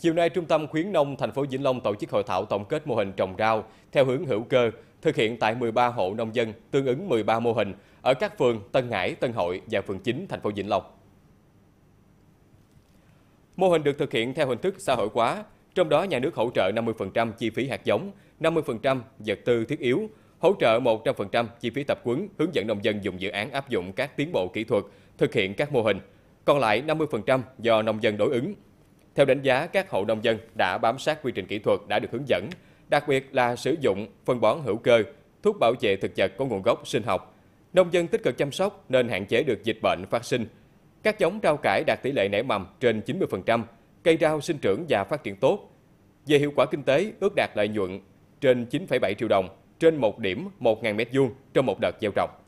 Chiều nay, Trung tâm khuyến nông thành phố Vĩnh Long tổ chức hội thảo tổng kết mô hình trồng rau theo hướng hữu cơ, thực hiện tại 13 hộ nông dân, tương ứng 13 mô hình ở các phường Tân Ngãi, Tân Hội và phường 9 thành phố Vĩnh Long. Mô hình được thực hiện theo hình thức xã hội hóa, trong đó nhà nước hỗ trợ 50% chi phí hạt giống, 50% vật tư thiết yếu, hỗ trợ 100% chi phí tập quấn, hướng dẫn nông dân dùng dự án áp dụng các tiến bộ kỹ thuật, thực hiện các mô hình. Còn lại 50% do nông dân đối ứng, theo đánh giá, các hộ nông dân đã bám sát quy trình kỹ thuật đã được hướng dẫn, đặc biệt là sử dụng phân bón hữu cơ, thuốc bảo vệ thực vật có nguồn gốc sinh học. Nông dân tích cực chăm sóc nên hạn chế được dịch bệnh phát sinh. Các giống rau cải đạt tỷ lệ nảy mầm trên 90%, cây rau sinh trưởng và phát triển tốt. Về hiệu quả kinh tế, ước đạt lợi nhuận trên 9,7 triệu đồng trên một điểm 1.000 m2 trong một đợt gieo trồng.